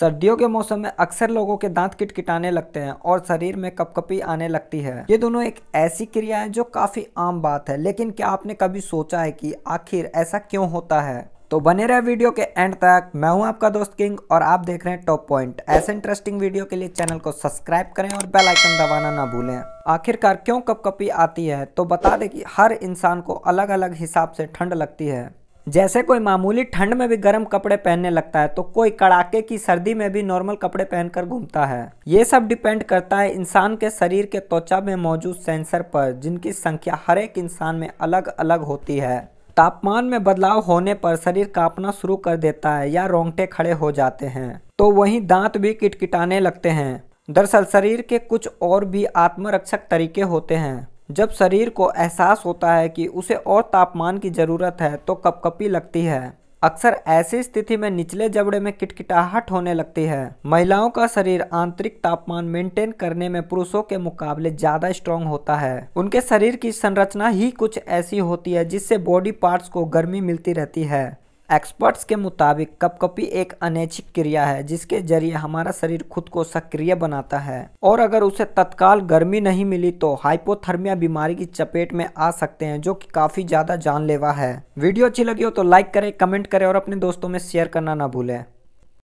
सर्दियों के मौसम में अक्सर लोगों के दांत किटकिटाने लगते हैं और शरीर में कपकपी आने लगती है ये दोनों एक ऐसी क्रिया है जो काफी आम बात है लेकिन क्या आपने कभी सोचा है कि आखिर ऐसा क्यों होता है तो बने रहे वीडियो के एंड तक मैं हूं आपका दोस्त किंग और आप देख रहे हैं टॉप पॉइंट ऐसे इंटरेस्टिंग वीडियो के लिए चैनल को सब्सक्राइब करें और बेल आइकन दबाना ना भूलें आखिरकार क्यों कपकपी आती है तो बता दें कि हर इंसान को अलग अलग हिसाब से ठंड लगती है जैसे कोई मामूली ठंड में भी गर्म कपड़े पहनने लगता है तो कोई कड़ाके की सर्दी में भी नॉर्मल कपड़े पहनकर घूमता है ये सब डिपेंड करता है इंसान के शरीर के त्वचा में मौजूद सेंसर पर जिनकी संख्या हर एक इंसान में अलग अलग होती है तापमान में बदलाव होने पर शरीर कांपना शुरू कर देता है या रोंगटे खड़े हो जाते हैं तो वहीं दांत भी किटकिटाने लगते हैं दरअसल शरीर के कुछ और भी आत्मरक्षक तरीके होते हैं जब शरीर को एहसास होता है कि उसे और तापमान की ज़रूरत है तो कपकपी लगती है अक्सर ऐसी स्थिति में निचले जबड़े में किटकिटाहट होने लगती है महिलाओं का शरीर आंतरिक तापमान मेंटेन करने में पुरुषों के मुकाबले ज्यादा स्ट्रांग होता है उनके शरीर की संरचना ही कुछ ऐसी होती है जिससे बॉडी पार्ट्स को गर्मी मिलती रहती है एक्सपर्ट्स के मुताबिक कपकपी एक अनैच्छिक क्रिया है जिसके जरिए हमारा शरीर खुद को सक्रिय बनाता है और अगर उसे तत्काल गर्मी नहीं मिली तो हाइपोथर्मिया बीमारी की चपेट में आ सकते हैं जो कि काफ़ी ज़्यादा जानलेवा है वीडियो अच्छी लगी हो तो लाइक करें कमेंट करें और अपने दोस्तों में शेयर करना ना भूलें